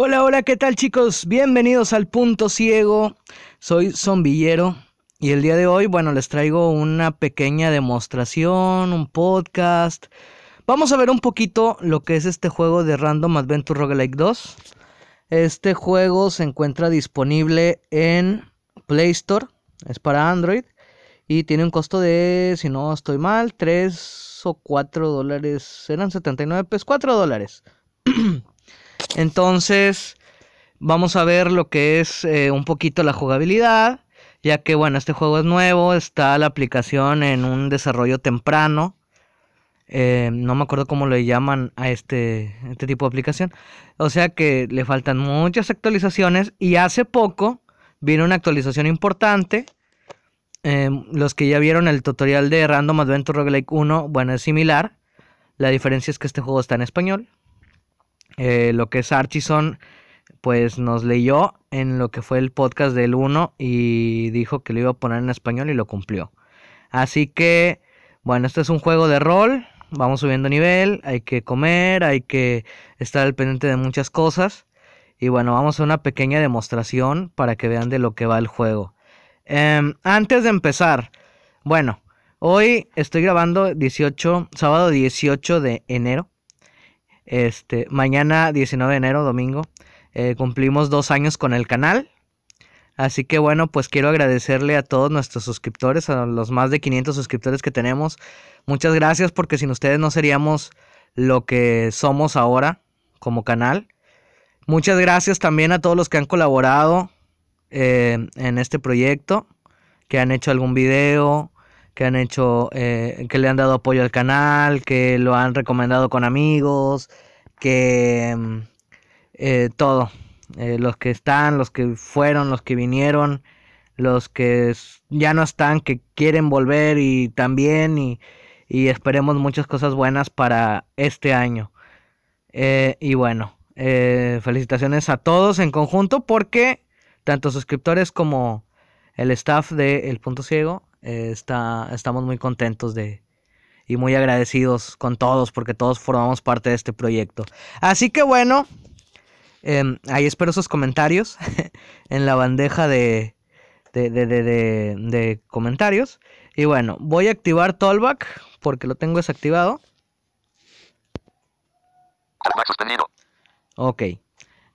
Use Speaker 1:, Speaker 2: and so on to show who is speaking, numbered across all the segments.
Speaker 1: Hola, hola, ¿qué tal chicos? Bienvenidos al Punto Ciego. Soy Zombillero y el día de hoy, bueno, les traigo una pequeña demostración, un podcast. Vamos a ver un poquito lo que es este juego de Random Adventure Roguelike 2. Este juego se encuentra disponible en Play Store, es para Android y tiene un costo de, si no estoy mal, 3 o 4 dólares, eran 79 pesos, 4 dólares. Entonces, vamos a ver lo que es eh, un poquito la jugabilidad, ya que bueno, este juego es nuevo, está la aplicación en un desarrollo temprano. Eh, no me acuerdo cómo le llaman a este, este tipo de aplicación. O sea que le faltan muchas actualizaciones y hace poco vino una actualización importante. Em, los que ya vieron el tutorial de Random Adventure Roguelike 1, bueno, es similar. La diferencia es que este juego está en español. Eh, lo que es Archison, pues nos leyó en lo que fue el podcast del 1 y dijo que lo iba a poner en español y lo cumplió. Así que, bueno, este es un juego de rol, vamos subiendo nivel, hay que comer, hay que estar al pendiente de muchas cosas. Y bueno, vamos a una pequeña demostración para que vean de lo que va el juego. Em, antes de empezar, bueno, hoy estoy grabando 18, sábado 18 de enero este, mañana 19 de enero, domingo, eh, cumplimos dos años con el canal. Así que bueno, pues quiero agradecerle a todos nuestros suscriptores, a los más de 500 suscriptores que tenemos. Muchas gracias porque sin ustedes no seríamos lo que somos ahora como canal. Muchas gracias también a todos los que han colaborado eh, en este proyecto, que han hecho algún video, que han hecho, eh, que le han dado apoyo al canal, que lo han recomendado con amigos, que mm, eh, todo, eh, los que están, los que fueron, los que vinieron, los que ya no están, que quieren volver y también y, y esperemos muchas cosas buenas para este año. y bueno, felicitaciones a todos en conjunto porque tanto suscriptores como el staff de El Punto Ciego eh, está, estamos muy contentos de, y muy agradecidos con todos porque todos formamos parte de este proyecto. Así que bueno, em, ahí espero sus comentarios en la bandeja de, de, de, comentarios. Y bueno, voy a activar Tollback porque lo tengo desactivado. Ok.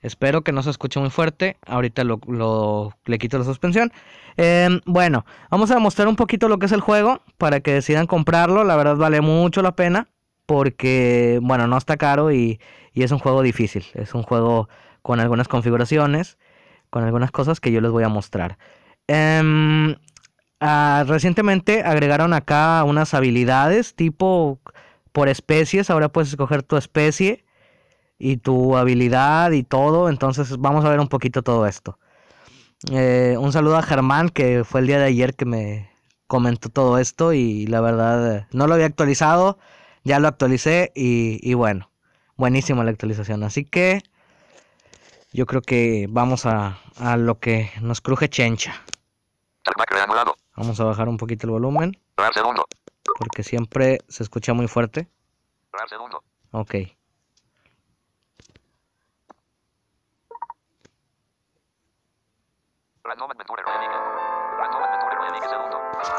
Speaker 1: Espero que no se escuche muy fuerte. Ahorita le quito la suspensión. Em, bueno, vamos a mostrar un poquito lo que es el juego para que decidan comprarlo. La verdad vale mucho la pena porque, bueno, no está caro y, es un juego difícil. Es un juego con algunas configuraciones, con algunas cosas que yo les voy a mostrar. Em, ah, recientemente agregaron acá unas habilidades tipo por especies. Ahora puedes escoger tu especie y tu habilidad y todo. Entonces vamos a ver un poquito todo esto. Eh, un saludo a Germán, que fue el día de ayer que me comentó todo esto y la verdad no lo había actualizado, ya lo actualicé y, bueno, buenísima la actualización. Así que yo creo que vamos a, a lo que nos cruje chencha. Vamos a bajar un poquito el volumen. Porque siempre se escucha muy fuerte. Ok.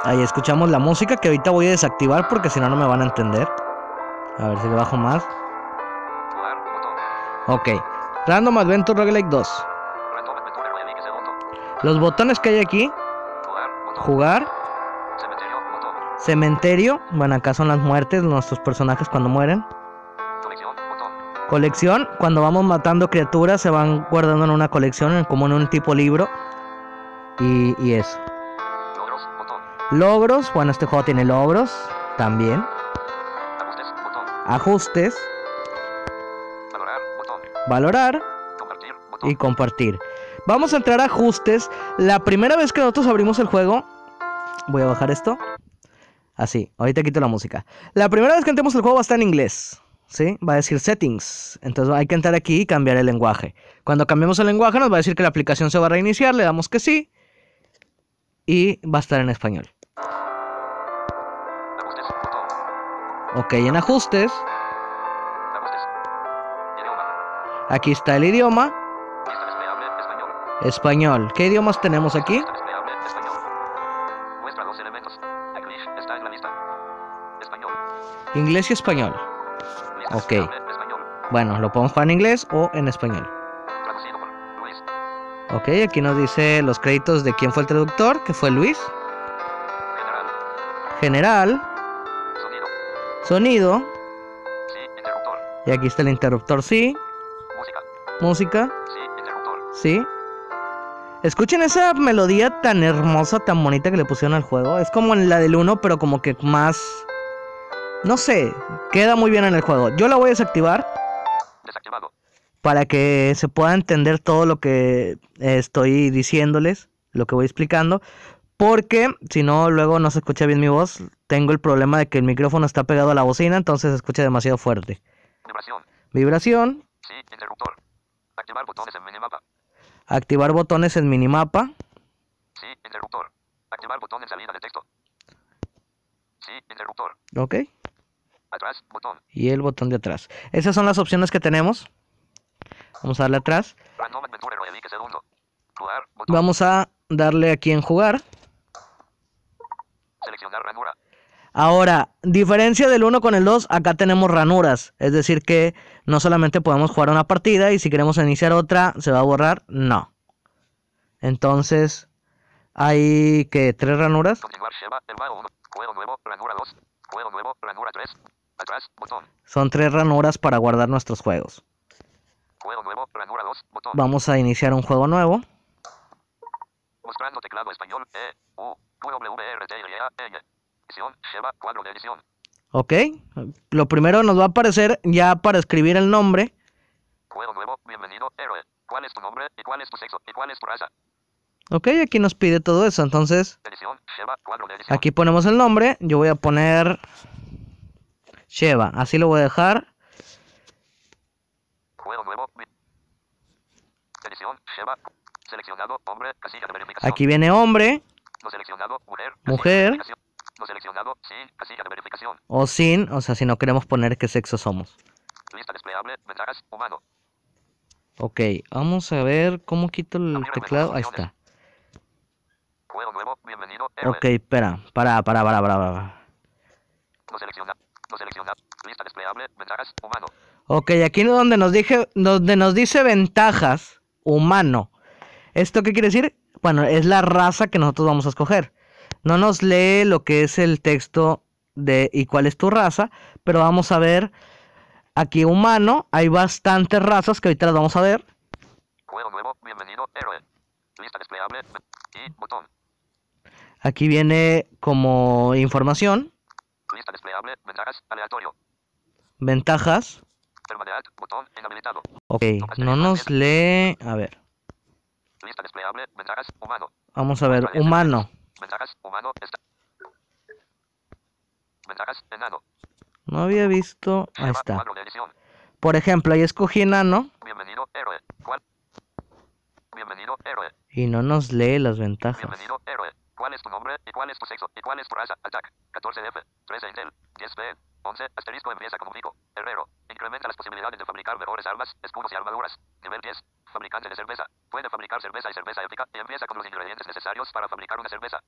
Speaker 1: Ahí escuchamos la música que ahorita voy a desactivar porque si no, no me van a entender. A ver si le bajo más. Ok. Random Adventure Lake 2. Los botones que hay aquí. Jugar. Cementerio. Bueno, acá son las muertes, nuestros personajes cuando mueren. Colección. Cuando vamos matando criaturas se van guardando en una colección, como en un tipo libro. Y, eso. Logros, bueno, este juego tiene logros también. Ajustes, Valorar, botón. Valorar. Y compartir. Vamos a entrar a ajustes. La primera vez que nosotros abrimos el juego, voy a bajar esto. Así, ahorita quito la música. La primera vez que entremos el juego va a estar en inglés. ¿Sí? Va a decir settings. Entonces hay que entrar aquí y cambiar el lenguaje. Cuando cambiemos el lenguaje nos va a decir que la aplicación se va a reiniciar, le damos que sí y va a estar en español. Ok, en ajustes. Aquí está el idioma. Español. ¿Qué idiomas tenemos aquí? Inglés y español. Ok. Bueno, lo podemos en inglés o en español. Ok, aquí nos dice los créditos de quién fue el traductor, que fue Luis. General. Sonido. Sonido. Sí, interruptor. Y aquí está el interruptor, sí. Música. Sí, interruptor. Sí. Escuchen esa melodía tan hermosa, tan bonita que le pusieron al juego. Es como en la del 1, pero como que más... No sé, queda muy bien en el juego. Yo la voy a desactivar para que se pueda entender todo lo que eh, estoy diciéndoles, lo que voy explicando, porque si no, luego no se escucha bien mi voz. Tengo el problema de que el micrófono está pegado a la bocina, entonces se escucha demasiado fuerte. Vibración. Vibración.
Speaker 2: Sí, interruptor. Activar botones en minimapa.
Speaker 1: Activar botones en minimapa.
Speaker 2: Sí, interruptor. Activar botones en salida de texto. Sí, interruptor. Ok. Atrás, botón.
Speaker 1: Y el botón de atrás. Esas son las opciones que tenemos. Vamos a darle atrás.
Speaker 2: Ah, Vamos
Speaker 1: a darle aquí en jugar. Ahora, diferencia del 1 con el 2, acá tenemos ranuras. Es decir que no solamente podemos jugar una partida y si queremos iniciar otra, ¿se va a borrar? No. Entonces, hay que tres ranuras. Son tres ranuras para guardar nuestros juegos. Vamos a iniciar un juego nuevo. Ok, lo primero nos va a aparecer ya para escribir el nombre. Ok, aquí nos pide todo eso, entonces... Aquí ponemos el nombre, yo voy a poner... Sheva, así lo voy a dejar.
Speaker 2: Gema. Seleccionado, hombre, casilla de verificación. Aquí viene hombre. No seleccionado, mujer. Mujer. No seleccionado, sin, casilla de verificación.
Speaker 1: O sin, o sea, si no queremos poner qué sexo somos.
Speaker 2: Lista desplegable, ventajas, humano.
Speaker 1: Ok, vamos a ver cómo quito el Abrir teclado. Ahí está.
Speaker 2: Juego nuevo, bienvenido. Héroe.
Speaker 1: Ok, espera, para, para, para, para, para.
Speaker 2: No seleccionado, no seleccionado.
Speaker 3: Lista desplegable, ventajas, humano.
Speaker 1: Ok, aquí donde nos dije, donde nos dice ventajas, humano. ¿Esto qué quiere decir? Bueno, es la raza que nosotros vamos a escoger. No nos lee lo que es el texto de y cuál es tu raza, pero vamos a ver aquí humano. Hay bastantes razas que ahorita las vamos a ver. Aquí viene como información.
Speaker 2: ventajas, aleatorio.
Speaker 1: Ventajas.
Speaker 2: Botón inhabilitado.
Speaker 1: Ok, no nos lee. A ver.
Speaker 2: Lista desplegable, ventajas, humano.
Speaker 1: Vamos a ver, humano.
Speaker 2: Ventajas, humano, está. Ventajas, enano.
Speaker 1: No había visto. Ahí está. Por ejemplo, ahí escogí enano.
Speaker 2: Bienvenido, héroe. ¿Cuál? Bienvenido, héroe.
Speaker 1: Y no nos lee las ventajas. Bienvenido,
Speaker 2: héroe. ¿Cuál es tu nombre? ¿Y cuál es tu sexo? ¿Y cuál es tu raza? Attack. 14F. 3 Intel. 10 B. 11. Asterisco empieza comunico. Herrero. Incrementa las posibilidades de fabricar mejores armas, escudos y armaduras. Nivel 10. Fabricante de cerveza. Puede fabricar cerveza y cerveza épica y empieza con los ingredientes necesarios para fabricar una cerveza.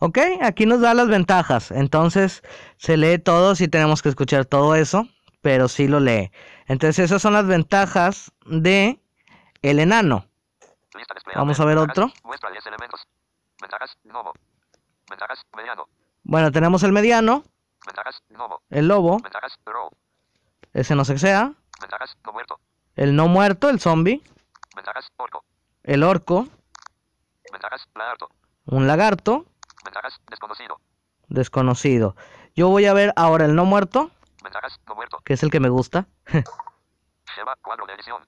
Speaker 1: Ok, aquí nos da las ventajas. Entonces se lee todo, si tenemos que escuchar todo eso, pero sí lo lee. Entonces esas son las ventajas de el enano.
Speaker 3: Vamos a ver otro. Muestra 10
Speaker 2: Ventajas, mediano.
Speaker 1: Bueno, tenemos el mediano, el lobo. Ese no sé qué sea. El no muerto, el zombie. orco. El orco.
Speaker 2: lagarto. Un lagarto. desconocido.
Speaker 1: Desconocido. Yo voy a ver ahora el no muerto.
Speaker 2: no muerto. Que es el que me gusta. Lleva cuadro de edición.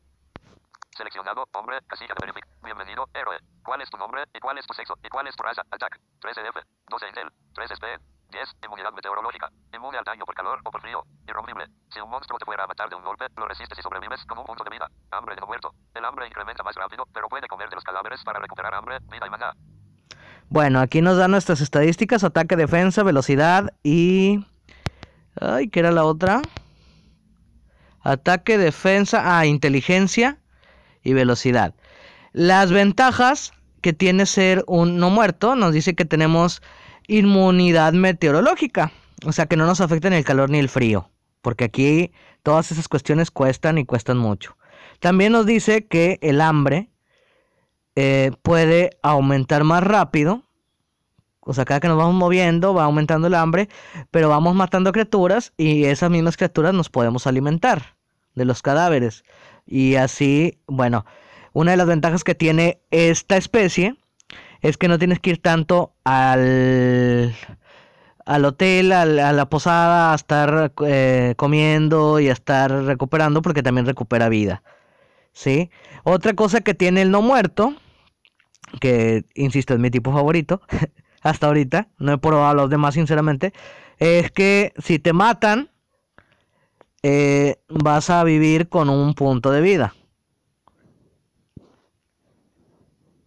Speaker 2: Seleccionado, hombre, casilla de verific. Bienvenido, héroe. ¿Cuál es tu nombre? ¿Y cuál es tu sexo? ¿Y cuál es tu raza? Attack. 13F. 12 Intel. 3 SP. 10. Inmunidad meteorológica. Inmune al daño por calor o por frío. Irrompible. Si un monstruo te fuera a matar de un golpe, lo resistes y sobrevives como un punto de vida. Hambre de no muerto. El hambre incrementa más rápido, pero puede comer de los cadáveres para recuperar hambre, vida y maná.
Speaker 1: Bueno, aquí nos dan nuestras estadísticas, ataque, defensa, velocidad y... Ay, ¿qué era la otra? Ataque, defensa, ah, inteligencia y velocidad. Las ventajas que tiene ser un no muerto, nos dice que tenemos inmunidad meteorológica, o sea, que no nos ni el calor ni el frío, porque aquí todas esas cuestiones cuestan y cuestan mucho. También nos dice que el hambre eh, puede aumentar más rápido, o sea, cada que nos vamos moviendo va aumentando el hambre, pero vamos matando criaturas y esas mismas criaturas nos podemos alimentar de los cadáveres. Y así, bueno, una de las ventajas que tiene esta especie es que no tienes que ir tanto al, al hotel, a la posada, a estar eh, comiendo y a estar recuperando, porque también recupera vida. ¿Sí? Otra cosa que tiene el no muerto, que insisto, es mi tipo favorito, hasta ahorita, no he probado a los demás sinceramente, es que si te matan, eh, vas a vivir con un punto de vida.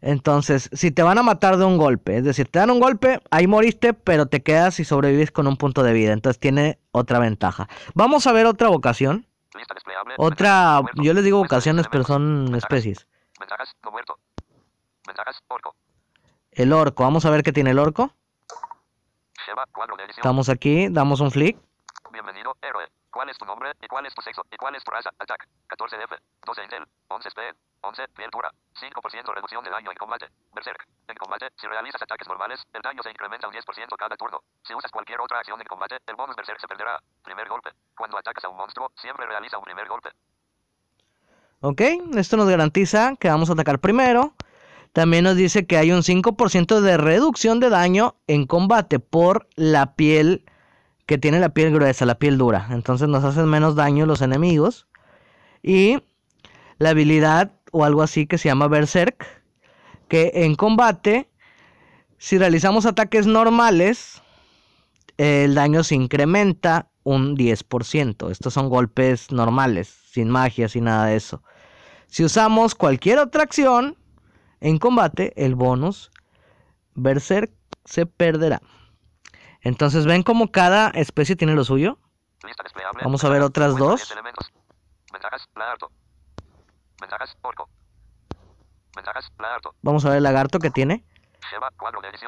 Speaker 1: Entonces, si te van a matar de un golpe, es decir, te dan un golpe, ahí moriste, pero te quedas y sobrevives con un punto de vida. Entonces tiene otra ventaja. Vamos a ver otra vocación. Otra, yo les digo vocaciones, pero son especies. El orco, vamos a ver qué tiene el orco.
Speaker 2: Estamos aquí,
Speaker 1: damos un flick.
Speaker 2: Bienvenido, héroe. ¿Cuál es tu nombre? cuál es tu sexo? es 12 11 11. Piel dura. 5% reducción de daño en combate. Berserk. En combate, si realizas ataques normales, el daño se incrementa un 10% cada turno. Si usas cualquier otra acción en combate, el bonus Berserk se perderá. Primer golpe. Cuando atacas a un monstruo, siempre realiza un primer golpe.
Speaker 1: Ok, esto nos garantiza que vamos a atacar primero. También nos dice que hay un 5% de reducción de daño en combate por la piel que tiene la piel gruesa, la piel dura. Entonces nos hacen menos daño los enemigos. Y la habilidad o algo así que se llama Berserk, que en combate, si realizamos ataques normales, el daño se incrementa un 10%. Estos son golpes normales, sin magia, sin nada de eso. Si usamos cualquier otra acción en combate, el bonus Berserk se perderá. Entonces, ¿ven como cada especie tiene lo suyo?
Speaker 2: Vamos a ver otras dos.
Speaker 1: Vamos a ver el lagarto que tiene.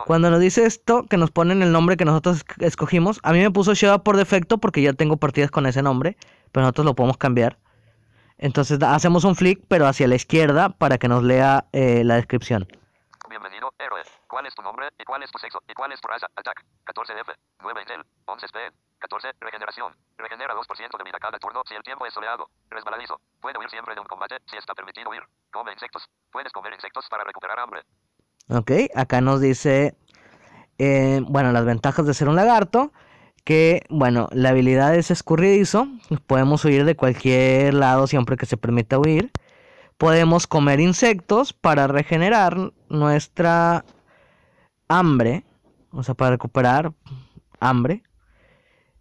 Speaker 1: Cuando nos dice esto, que nos ponen el nombre que nosotros escogimos, a mí me puso Sheva por defecto porque ya tengo partidas con ese nombre, pero nosotros lo podemos cambiar. Entonces hacemos un flick, pero hacia la izquierda para que nos lea eh, la descripción.
Speaker 3: Bienvenido, héroe. ¿Cuál es tu nombre? cuál es
Speaker 2: tu sexo? cuál es tu raza? 14F, 14. Regeneración. Regenera 2% de vida cada turno si el tiempo es soleado. Resbaladizo. Puede huir siempre de un combate si está permitido huir.
Speaker 3: Come insectos. Puedes comer insectos para recuperar hambre.
Speaker 1: Ok, acá nos dice, eh, bueno, las ventajas de ser un lagarto, que, bueno, la habilidad es escurridizo, podemos huir de cualquier lado siempre que se permita huir, podemos comer insectos para regenerar nuestra hambre, o sea, para recuperar hambre,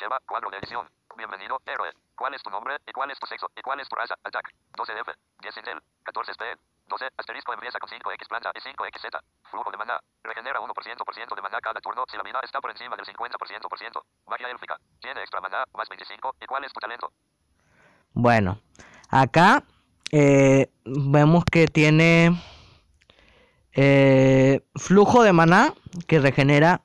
Speaker 2: lleva cuadro de edición. Bienvenido, héroe. ¿Cuál es tu nombre? ¿Y cuál es tu sexo? ¿Y cuál es tu raza? Attack. 12F. 10 Intel. 14 t 12. Asterisco empieza con 5X planta y 5XZ. Flujo de maná. Regenera 1% de maná cada turno si la vida está por encima del 50%. Magia élfica. Tiene extra maná, más
Speaker 3: 25. ¿Y cuál es tu talento?
Speaker 1: Bueno, acá eh, vemos que tiene eh, flujo de maná que regenera,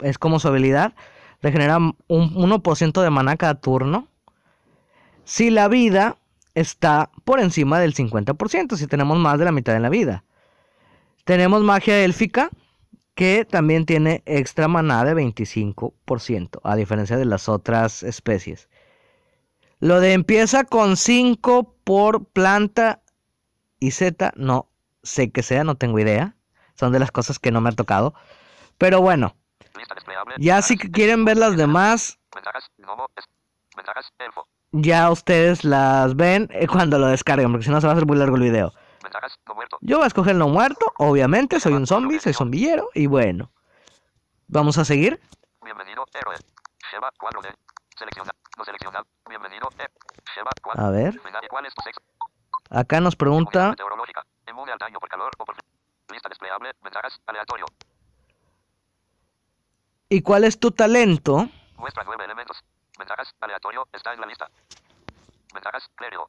Speaker 1: es como su habilidad, regenera un 1% de mana cada turno. Si la vida está por encima del 50%, si tenemos más de la mitad de la vida. Tenemos magia élfica, que también tiene extra maná de 25%, a diferencia de las otras especies. Lo de empieza con 5 por planta y Z, no sé qué sea, no tengo idea. Son de las cosas que no me ha tocado. Pero bueno, ya si quieren ver las demás, ya ustedes las ven eh, cuando lo descarguen, porque si no se va a hacer muy largo el video. Yo voy a escoger lo muerto, obviamente, soy un zombie, soy zombillero, y bueno. Vamos a seguir.
Speaker 2: Eh, a ver.
Speaker 1: Acá nos pregunta. ¿Y cuál es tu talento?
Speaker 2: Muestra nueve elementos. Ventajas, aleatorio, está en la lista. Ventajas, clérigo.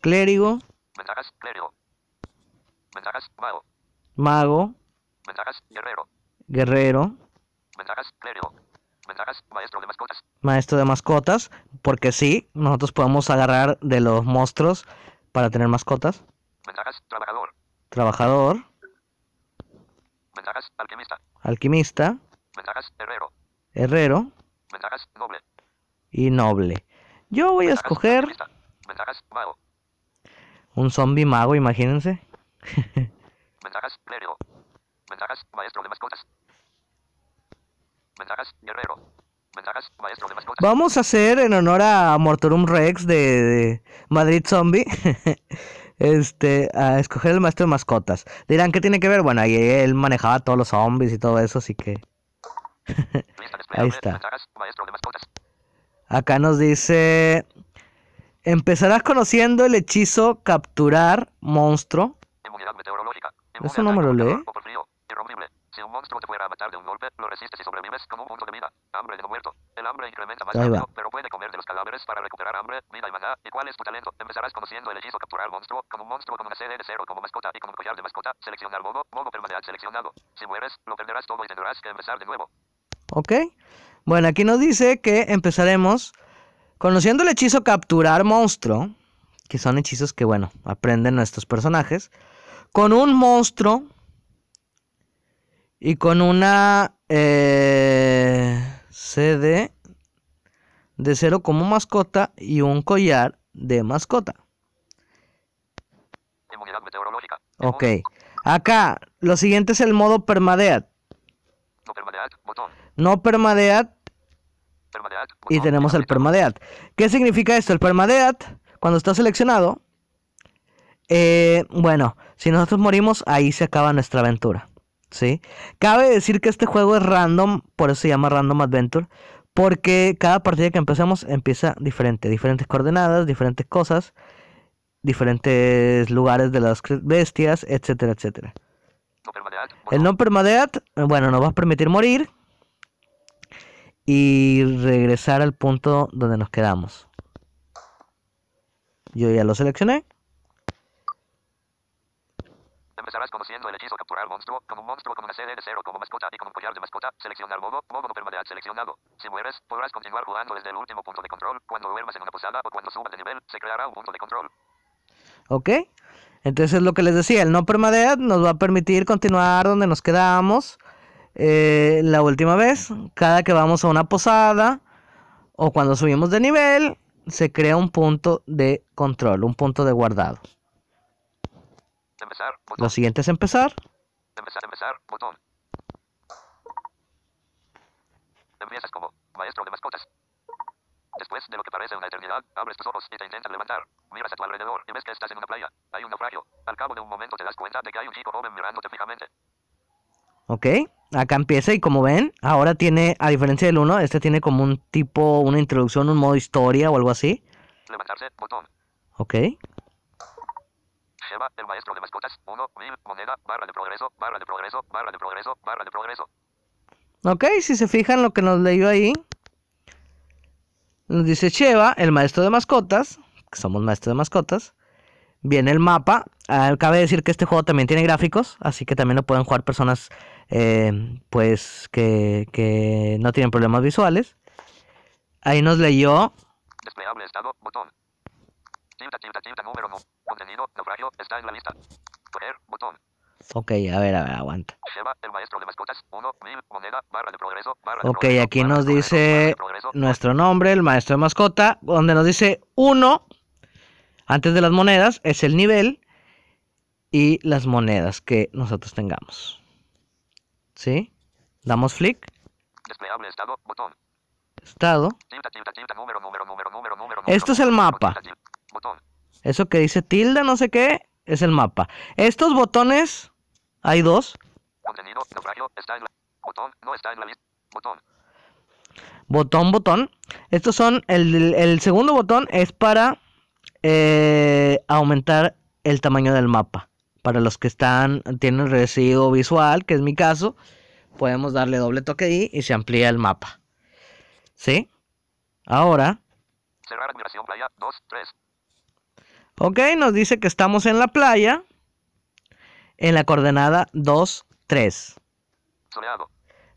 Speaker 2: Clérigo. Ventajas, clérigo. Ventajas, mago. Mago. Ventajas, guerrero.
Speaker 1: Guerrero.
Speaker 3: Ventajas, clérigo. Ventajas,
Speaker 1: maestro de mascotas. Maestro de mascotas, porque sí, nosotros podemos agarrar de los monstruos para tener mascotas.
Speaker 2: Ventajas, trabajador.
Speaker 1: Trabajador. Ventajas, alquimista. Alquimista
Speaker 2: herrero. Herrero. noble.
Speaker 1: Y noble. Yo voy a escoger... Un zombie mago, imagínense.
Speaker 2: maestro de mascotas.
Speaker 3: guerrero. maestro de mascotas.
Speaker 2: Vamos a hacer
Speaker 1: en honor a Mortorum Rex de, Madrid Zombie. este, a escoger el maestro de mascotas. Dirán, ¿qué tiene que ver? Bueno, ahí él manejaba todos los zombies y todo eso, así que. Ahí está. Acá nos dice... Empezarás conociendo el hechizo Capturar Monstruo. Eso no me lo lee.
Speaker 3: Si un monstruo te fuera a matar de un golpe, lo resistes y sobrevives como un de vida. Hambre de muerto. El hambre incrementa más rápido, pero
Speaker 2: puede comer de los cadáveres para recuperar hambre, vida y maná. ¿Y cuál es tu talento? Empezarás conociendo el hechizo capturar monstruo, como un monstruo con una sede de cero, como mascota y como collar de mascota. Seleccionar modo, modo permanente seleccionado. Si mueres, lo perderás todo y
Speaker 3: tendrás que empezar de nuevo.
Speaker 1: ¿Ok? Bueno, aquí nos dice que empezaremos conociendo el hechizo capturar monstruo, que son hechizos que, bueno, aprenden nuestros personajes, con un monstruo y con una eh, CD de cero como mascota y un collar de mascota. Ok. Acá, lo siguiente es el modo permadeat.
Speaker 3: No botón
Speaker 1: no permadeat. y tenemos el permadeat. ¿Qué significa esto? El permadeat, cuando está seleccionado, eh, bueno, si nosotros morimos, ahí se acaba nuestra aventura. ¿sí? Cabe decir que este juego es random, por eso se llama Random Adventure, porque cada partida que empezamos empieza diferente, diferentes coordenadas, diferentes cosas, diferentes lugares de las bestias, etcétera, etcétera. El no permadeat, bueno, nos va a permitir morir, y regresar al punto donde nos quedamos. Yo ya lo seleccioné.
Speaker 2: Empezarás conociendo el hechizo capturar monstruo, como un monstruo como una serie de cero, como mascota y como un collar de mascota, seleccionar modo, modo no permanece seleccionado. Si mueres, podrás continuar jugando desde el último punto de control,
Speaker 3: cuando duermas en una posada o cuando subas de nivel, se creará un punto de control.
Speaker 1: ¿Ok? Entonces lo que les decía, el no permanente nos va a permitir continuar donde nos quedamos eh, la última vez, cada que vamos a una posada o cuando subimos de nivel, se crea un punto de control, un punto de guardado.
Speaker 2: Empezar, Lo
Speaker 1: siguiente es empezar.
Speaker 2: Empezar, empezar, botón. Empiezas como maestro de mascotas. Después de lo que parece una eternidad, abres tus ojos y te intentas levantar. Miras a tu alrededor y ves que estás en una playa. Hay un naufragio.
Speaker 3: Al cabo de un momento te das cuenta de que hay un chico joven mirándote fijamente.
Speaker 1: ¿Ok? Acá empieza y como ven, ahora tiene, a diferencia del 1, este tiene como un tipo, una introducción, un modo historia o algo así.
Speaker 3: Levantarse, botón.
Speaker 1: Ok. Ok, si se fijan lo que nos leyó ahí, nos dice Sheva, el maestro de mascotas, que somos maestros de mascotas, Viene el mapa. Ah, cabe decir que este juego también tiene gráficos, así que también lo pueden jugar personas eh, pues que, que, no tienen problemas visuales. Ahí nos leyó. Desplegable Ok, a ver, a ver, aguanta. ok, aquí nos dice nuestro nombre, el maestro de mascota, donde nos dice 1 antes de las monedas es el nivel y las monedas que nosotros tengamos. ¿Sí? Damos flick. estado,
Speaker 2: Esto es el mapa.
Speaker 1: Eso que dice tilda, no sé qué, es el mapa. Estos botones, hay dos. Botón, Botón. Estos son, el, el segundo botón es para eh, aumentar el tamaño del mapa. Para los que están, tienen residuo visual, que es mi caso, podemos darle doble toque y se amplía el mapa. ¿Sí? Ahora.
Speaker 2: Cerrar playa 2, 3.
Speaker 1: Ok, nos dice que estamos en la playa. En la coordenada 2, 3. Soleado.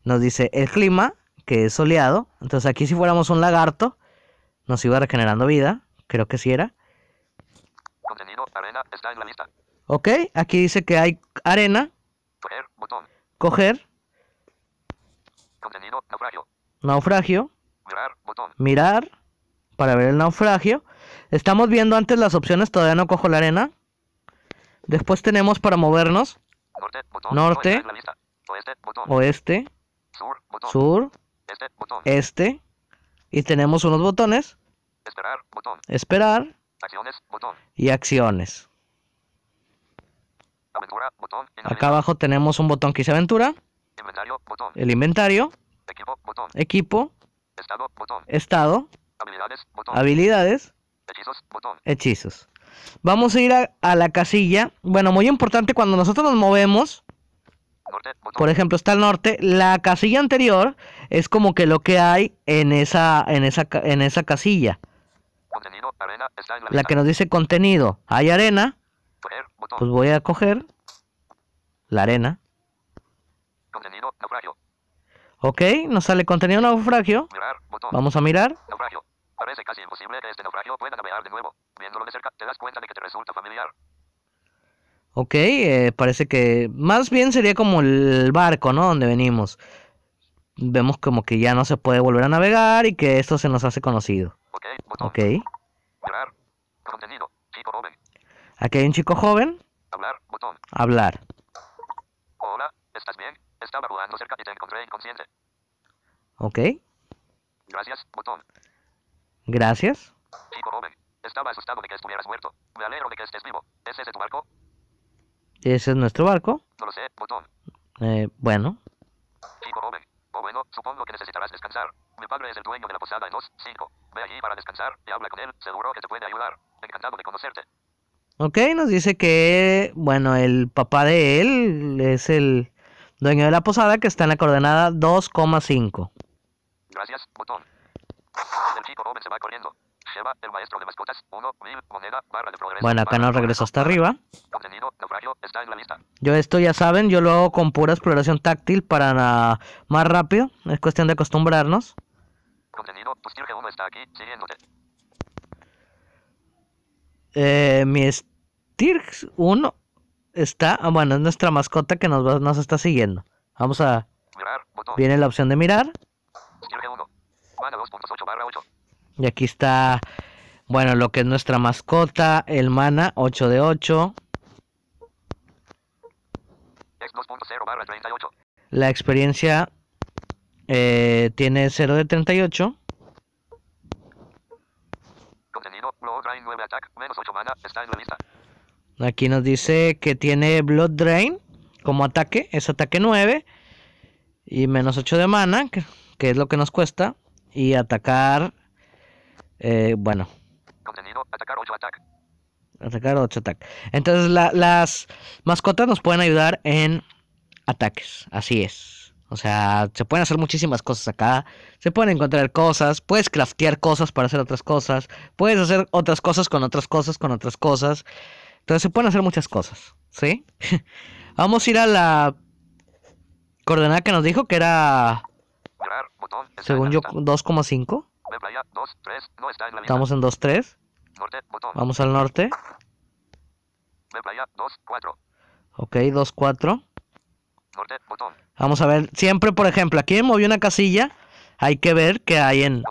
Speaker 1: Nos dice el clima, que es soleado. Entonces aquí si fuéramos un lagarto, nos iba regenerando vida. Creo que sí era. Contenido, Ok, aquí dice que hay arena. Coger, naufragio. Mirar, para ver el naufragio. Estamos viendo antes las opciones, todavía no cojo la arena. Después tenemos para movernos. Norte, Oeste, Sur, este, este, Y tenemos unos botones.
Speaker 2: Esperar, Esperar.
Speaker 1: Y acciones. Acá abajo tenemos un botón que dice aventura.
Speaker 2: El inventario. Equipo, Estado,
Speaker 1: Habilidades, Hechizos, Vamos a ir a, la casilla. Bueno, muy importante cuando nosotros nos movemos. por ejemplo, está al norte. La casilla anterior es como que lo que hay en esa, en esa, en esa casilla la, que nos dice contenido. Hay arena.
Speaker 2: pues
Speaker 1: voy a coger la arena. Ok, nos sale contenido naufragio. Vamos a mirar.
Speaker 2: Naufragio. casi imposible te cuenta de que te resulta familiar.
Speaker 1: Ok, eh, parece que más bien sería como el barco, ¿no? Donde venimos. Vemos como que ya no se puede volver a navegar y que esto se nos hace conocido. Ok. Botón. okay.
Speaker 2: Mirar, contenido. Chico joven.
Speaker 1: Aquí hay un chico joven.
Speaker 2: Hablar. Botón. Hablar. Hola, ¿estás bien? Estaba jugando cerca y te encontré inconsciente. Ok. Gracias. Botón.
Speaker 1: Gracias. Chico
Speaker 2: joven. Estaba asustado de que estuvieras muerto. Me alegro de que estés vivo. ¿Es ese tu barco?
Speaker 1: Ese es nuestro barco.
Speaker 2: No lo sé. Botón.
Speaker 1: Eh, bueno. Chico joven.
Speaker 2: bueno, supongo que necesitarás descansar. Mi padre es el dueño de la posada en 5. Ve allí para descansar
Speaker 3: y habla con él. Seguro que te puede ayudar. Encantado de conocerte.
Speaker 1: Ok, nos dice que, bueno, el papá de él es el dueño de la posada que está en la coordenada 2,5.
Speaker 3: Gracias, botón. El chico joven se va corriendo. lleva el maestro de mascotas, 1, moneda, barra de progreso.
Speaker 1: Bueno, acá nos regresó hasta arriba.
Speaker 3: Contenido, naufragio, está en la lista. Yo esto
Speaker 1: ya saben, yo lo hago con pura exploración táctil para más rápido. Es cuestión de acostumbrarnos.
Speaker 3: Pues está aquí,
Speaker 1: Eh, mi Stirx 1 está, ah, bueno, es nuestra mascota que nos, nos está siguiendo. Vamos a... Viene la opción de mirar. Y aquí está, bueno, lo que es nuestra mascota, el mana 8 de 8. La experiencia eh, tiene 0 de 38. Aquí nos dice que tiene Blood Drain como ataque, es ataque 9 y menos 8 de mana, que, es lo que nos cuesta. Y atacar, eh, bueno. atacar 8 attack. Atacar Entonces las mascotas nos pueden ayudar en ataques, así es. O sea, se pueden hacer muchísimas cosas acá. Se pueden encontrar cosas, puedes craftear cosas para hacer otras cosas, puedes hacer otras cosas con otras cosas, con otras cosas. Entonces se pueden hacer muchas cosas, ¿sí? Vamos a ir a la coordenada que nos dijo que era... según yo, 2,5.
Speaker 2: Estamos en 2,3. Vamos al
Speaker 1: norte. Ok, 2,4. Vamos a ver, siempre por ejemplo, aquí moví una casilla, hay que ver que hay en,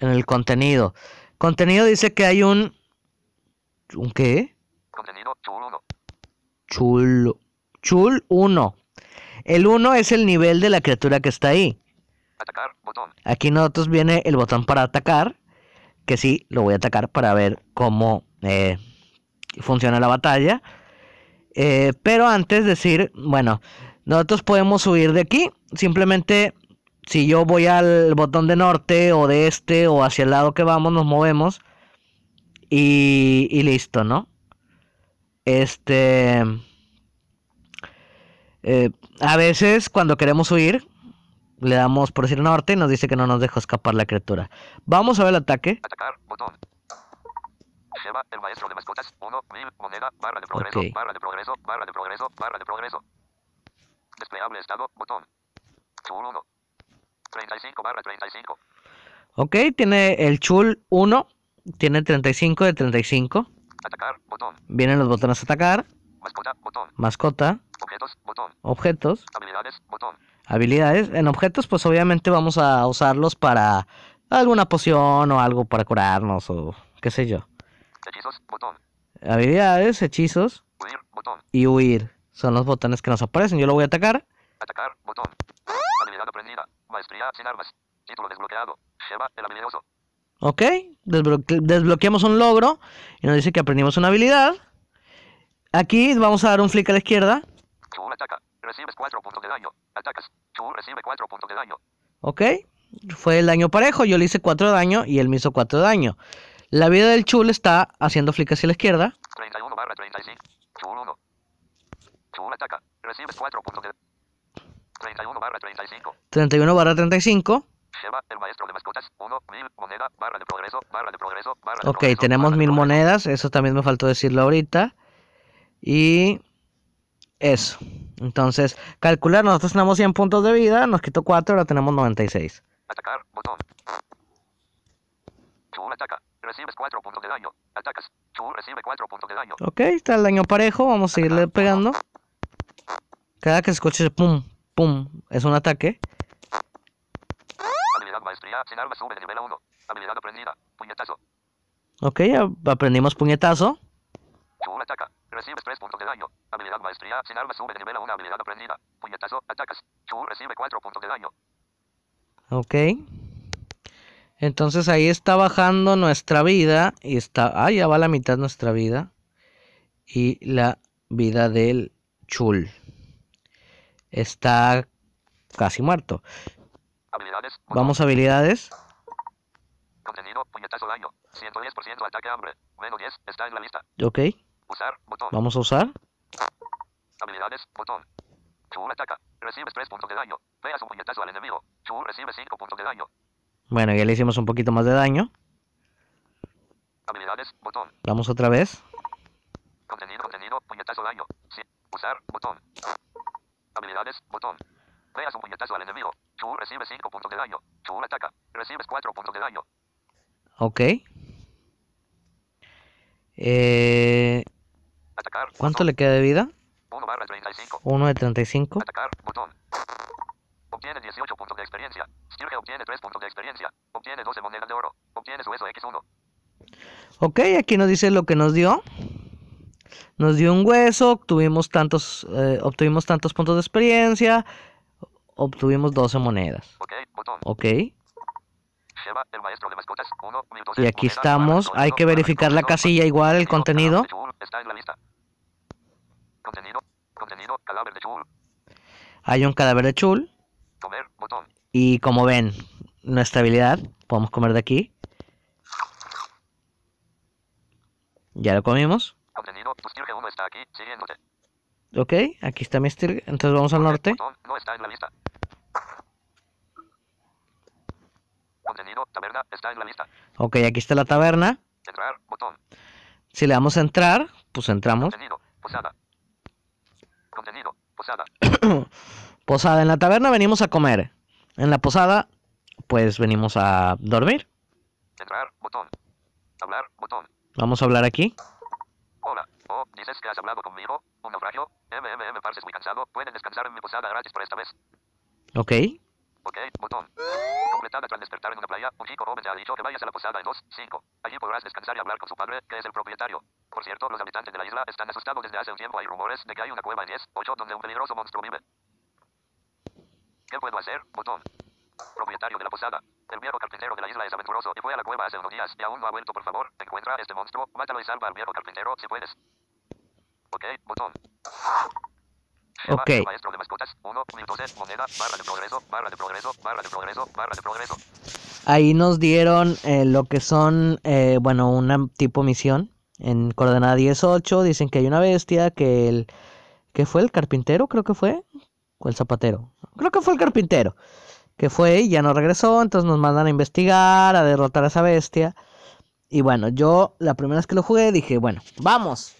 Speaker 1: en el contenido. Contenido dice que hay un... ¿Un qué? Contenido chul 1. El 1 es el nivel de la criatura que está ahí. Aquí nosotros viene el botón para atacar. Que sí, lo voy a atacar para ver cómo eh, funciona la batalla. Eh, pero antes decir, bueno, nosotros podemos subir de aquí. Simplemente, si yo voy al botón de norte o de este o hacia el lado que vamos, nos movemos. Y, listo, ¿no? Este... Eh, a veces cuando queremos huir, le damos por decir norte y nos dice que no nos dejó escapar la criatura. Vamos a ver el ataque.
Speaker 3: Atacar, botón. Gema, el maestro de mascotas, 1, mil, moneda,
Speaker 2: barra de progreso, okay. barra de progreso, barra de progreso, barra de progreso. Desplegable estado, botón. Chul 1. 35 barra 35.
Speaker 1: Ok, tiene el chul 1, tiene 35 de 35.
Speaker 2: Atacar, botón.
Speaker 1: Vienen los botones atacar. Mascota, botón. Mascota. Objetos, botón. Objetos.
Speaker 3: Habilidades, botón.
Speaker 1: Habilidades. En objetos, pues obviamente vamos a usarlos para alguna poción o algo para curarnos o qué sé yo
Speaker 3: hechizos, botón.
Speaker 1: Habilidades, hechizos. Huir, botón. Y huir. Son los botones que nos aparecen. Yo lo voy a atacar.
Speaker 3: Atacar,
Speaker 2: botón. Habilidad aprendida. Maestría sin armas. Título desbloqueado. Sheva, el habilidoso.
Speaker 1: Ok, Desbloque desbloqueamos un logro y nos dice que aprendimos una habilidad. Aquí vamos a dar un flick a la izquierda.
Speaker 3: Chur ataca, recibes 4 puntos de daño. Atacas, Chur recibe 4 puntos de daño.
Speaker 1: Ok, fue el daño parejo, yo le hice 4 de daño y él me hizo 4 de daño. La vida del chul está haciendo flick hacia la izquierda.
Speaker 3: 31 barra
Speaker 2: 35. Chul 1. Chul ataca. Recibes 4 puntos de...
Speaker 3: 31 barra 35.
Speaker 1: 31 barra 35.
Speaker 3: Sheva, el maestro de mascotas, 1, mil moneda, barra de progreso, barra de progreso, barra de Ok, progreso,
Speaker 1: tenemos mil monedas, eso también me faltó decirlo ahorita. Y eso. Entonces, calcular, nosotros tenemos 100 puntos de vida, nos quitó 4, ahora tenemos 96.
Speaker 2: Atacar, botón. Chul ataca. Recibes 4 puntos de daño. Atacas. Chu recibe 4 puntos de daño. Ok, está
Speaker 1: el daño parejo. Vamos a seguirle pegando. Cada que escuches pum, pum, es un ataque.
Speaker 2: Habilidad maestría. Sin armas sube de nivel 1. Habilidad aprendida. Puñetazo.
Speaker 1: Ok, aprendimos puñetazo.
Speaker 2: Chu ataca. Recibes 3 puntos de daño. Habilidad maestría. Sin armas sube de nivel 1. Habilidad aprendida. Puñetazo. Atacas. Chu
Speaker 3: recibe 4 puntos de daño.
Speaker 1: Ok. Entonces ahí está bajando nuestra vida y está, ah, ya va la mitad nuestra vida y la vida del chul. Está casi muerto. Habilidades, Vamos a habilidades.
Speaker 2: Contenido, puñetazo daño, 110% ataque hambre, menos 10, está en la lista. Ok. Usar, botón. Vamos a usar.
Speaker 1: Habilidades, botón.
Speaker 2: Chul ataca, recibes 3 puntos de daño, veas un puñetazo al enemigo, Chul recibe 5 puntos de daño,
Speaker 1: bueno, ya le hicimos un poquito más de daño. Habilidades, botón. Vamos otra vez.
Speaker 2: Contenido, contenido, puñetazo daño. Sí. Usar, botón. Habilidades, botón. Veas un puñetazo al enemigo. Chu recibe 5 puntos de daño. Chu ataca. Recibes 4 puntos de daño.
Speaker 1: Ok. Eh...
Speaker 2: Atacar, ¿Cuánto le
Speaker 1: queda de vida?
Speaker 3: 1 barra 35. 1 de 35. Atacar, botón.
Speaker 2: Obtiene 18 puntos de experiencia. Sirge obtiene 3 puntos de experiencia. Obtiene 12 monedas de oro.
Speaker 3: Obtiene su eso X1.
Speaker 1: Ok, aquí nos dice lo que nos dio. Nos dio un hueso, obtuvimos tantos, eh, obtuvimos tantos puntos de experiencia, obtuvimos 12 monedas. Ok, botón. Ok.
Speaker 3: Sheba, el maestro de mascotas, 1, 12, y aquí
Speaker 1: estamos, hay que verificar la casilla igual, el contenido.
Speaker 3: Está en la lista.
Speaker 2: Contenido, contenido, cadáver de chul.
Speaker 1: Hay un cadáver de chul.
Speaker 2: Comer, botón.
Speaker 1: Y como ven, nuestra habilidad, podemos comer de aquí. Ya lo comimos.
Speaker 2: Pues
Speaker 1: ok, aquí está mi Entonces vamos al norte. Ok, aquí está la taberna. Si le damos a entrar, pues entramos. posada. En la taberna venimos a comer. En la posada, pues venimos a dormir.
Speaker 2: Entrar, botón. Hablar, botón. Vamos a hablar aquí. Hola, oh, dices que has hablado conmigo, un naufragio, MMM parces muy cansado, pueden descansar en mi posada gratis por esta vez. Ok. Ok, botón. Completada tras despertar en una playa, un chico joven te ha dicho que vayas a la posada en 5. Allí podrás descansar y hablar con su padre, que es el propietario. Por cierto, los habitantes de la isla están asustados desde hace un tiempo. Hay rumores de que hay una cueva en 8, donde un peligroso monstruo vive. ¿Qué puedo hacer? Botón. Propietario de la posada. El viejo carpintero de la isla es aventuroso y fue a la cueva hace unos días y aún no ha vuelto, por favor. Encuentra a este monstruo, mátalo y salva al viejo carpintero si puedes. Ok, botón. Ok. Maestro de mascotas, moneda,
Speaker 3: barra de progreso, barra de progreso, barra de progreso, barra de progreso.
Speaker 1: Ahí nos dieron eh, lo que son, eh, bueno, una tipo misión. En coordenada 18 dicen que hay una bestia, que el... ¿Qué fue? ¿El carpintero creo que fue? El zapatero? Creo que fue el carpintero. Que fue y ya no regresó. Entonces nos mandan a investigar, a derrotar a esa bestia. Y bueno, yo la primera vez que lo jugué dije, bueno, vamos.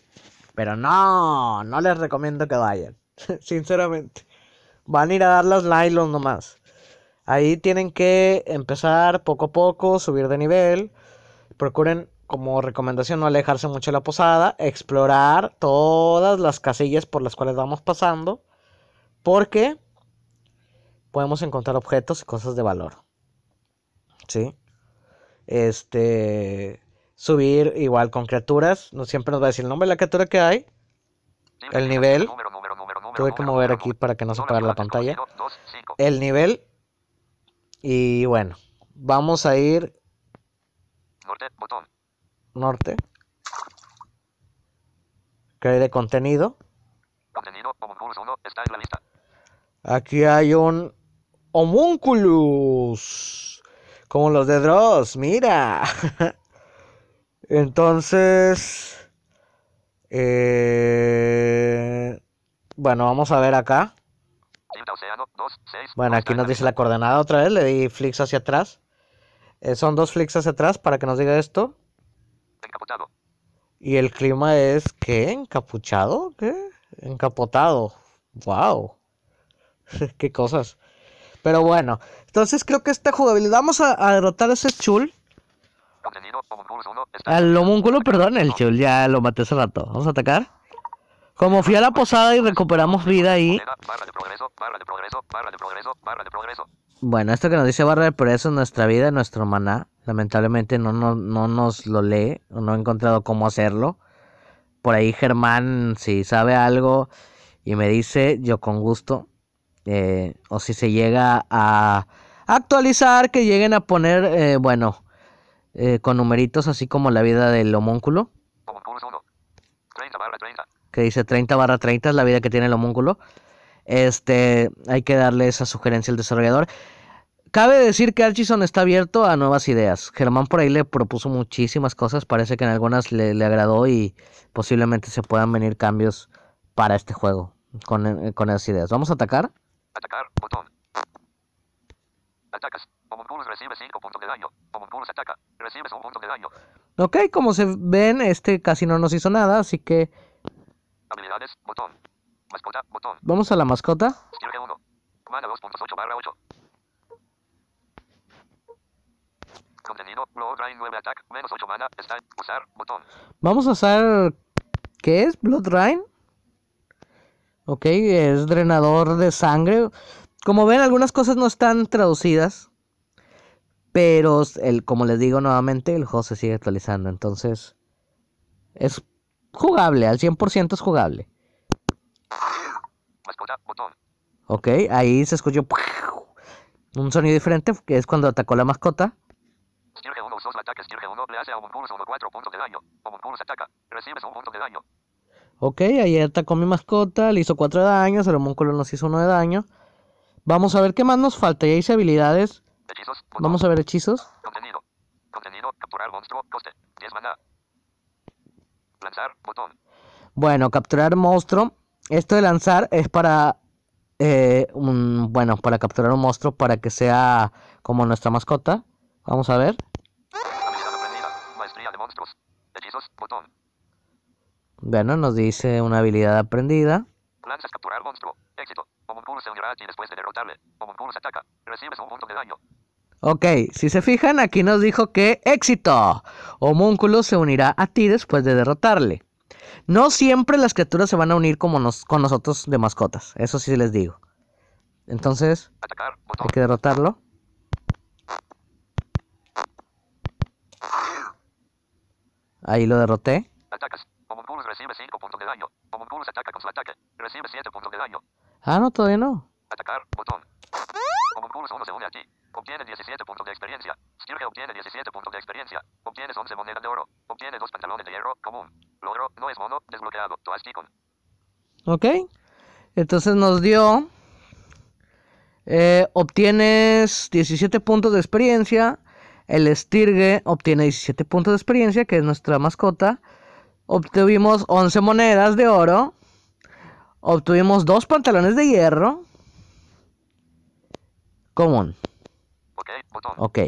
Speaker 1: Pero no, no les recomiendo que vayan. Sinceramente. Van a ir a dar las nylons nomás. Ahí tienen que empezar poco a poco, subir de nivel. Procuren, como recomendación, no alejarse mucho de la posada. Explorar todas las casillas por las cuales vamos pasando. Porque podemos encontrar objetos y cosas de valor. ¿Sí? Este. Subir igual con criaturas. No siempre nos va a decir el nombre de la criatura que hay. El nivel. Tuve que mover aquí para que no se apague la pantalla. El nivel. Y bueno. Vamos a ir.
Speaker 2: Norte, botón.
Speaker 1: Norte. Crear de contenido.
Speaker 3: Contenido, está en la lista.
Speaker 1: Aquí hay un homúnculus. Como los de Dross, mira. Entonces... Eh, bueno, vamos a ver acá. Bueno, aquí nos dice la coordenada otra vez. Le di flicks hacia atrás. Eh, son dos flicks hacia atrás para que nos diga esto. Encapuchado. Y el clima es ¿qué? ¿Encapuchado? ¿Qué? Encapotado. Wow. Qué cosas. Pero bueno, entonces creo que esta jugabilidad. Vamos a, derrotar a ese chul. Al homúnculo, perdón, el chul, ya lo maté hace rato. Vamos a atacar. Como fui a la posada y recuperamos vida ahí. Bueno, esto que nos dice barra de eso es nuestra vida, nuestro maná. Lamentablemente no, no, no nos lo lee, no he encontrado cómo hacerlo. Por ahí Germán, si sabe algo y me dice, yo con gusto. Este, o si se llega a actualizar, que lleguen a poner, eh, bueno, eh, con numeritos así como la vida del homúnculo. Que dice 30 barra 30 es la vida que tiene el homúnculo. Este, hay que darle esa sugerencia al desarrollador. Cabe decir que Archison está abierto a nuevas ideas. Germán por ahí le propuso muchísimas cosas, parece que en algunas le, agradó y posiblemente se puedan venir cambios para este juego con, eh, con esas ideas. Vamos a atacar. Atacar.
Speaker 2: Botón. Atacas. Homunculus recibe 5 puntos de daño. Homunculus ataca. Recibes un punto de daño.
Speaker 1: Ok, como se ven, este casi no nos hizo nada, así que...
Speaker 2: Habilidades. Botón. Mascota. Botón. Vamos a la mascota. Sirve 1. Mana 2.8 barra 8. Contenido. Blow Rain 9 attack. Menos 8 mana. Está. Usar. Botón.
Speaker 1: Vamos a usar... ¿Qué es? Blood Rain. ¿ok? Es drenador de sangre. Como ven, algunas cosas no están traducidas, pero el, como les digo nuevamente, el juego se sigue actualizando, entonces es jugable, al 100% es jugable. Ok, ahí se escuchó un sonido diferente, que es cuando atacó la mascota. Ok, ayer atacó mi mascota, le hizo 4 de daño, el homúnculo nos hizo 1 de daño. Vamos a ver qué más nos falta. Ya hice habilidades. Vamos a ver hechizos. Bueno, capturar monstruo. Esto de lanzar es para eh, un, bueno, para capturar un monstruo para que sea como nuestra mascota. Vamos a ver.
Speaker 2: Maestría de monstruos. Hechizos, botón.
Speaker 1: Bueno, nos dice una habilidad aprendida.
Speaker 2: capturar monstruo. Éxito. se unirá después de derrotarle.
Speaker 3: ataca. un de daño.
Speaker 1: Ok, si se fijan, aquí nos dijo que éxito. Homúnculo se unirá a ti después de derrotarle. No siempre las criaturas se van a unir como nos, con nosotros de mascotas. Eso sí les digo. Entonces, hay que derrotarlo. Ahí lo derroté. Homunculus
Speaker 2: recibe 5 puntos de daño. Homunculus ataca con su ataque. Recibe 7 puntos de daño.
Speaker 1: Ah, no, todavía no.
Speaker 2: Atacar, botón. Homunculus 1 se une a ti. Obtienes 17 puntos de experiencia. Stirge obtiene 17 puntos de experiencia. Obtienes 11 monedas de oro. Obtienes 2 pantalones de hierro común. Logro, no es mono, desbloqueado. Toas con.
Speaker 1: Ok. Entonces nos dio... Eh, obtienes 17 puntos de experiencia. El Stirge obtiene 17 puntos de experiencia, que es nuestra mascota obtuvimos 11 monedas de oro, obtuvimos dos pantalones de hierro. Común.
Speaker 2: Ok, botón. Ok.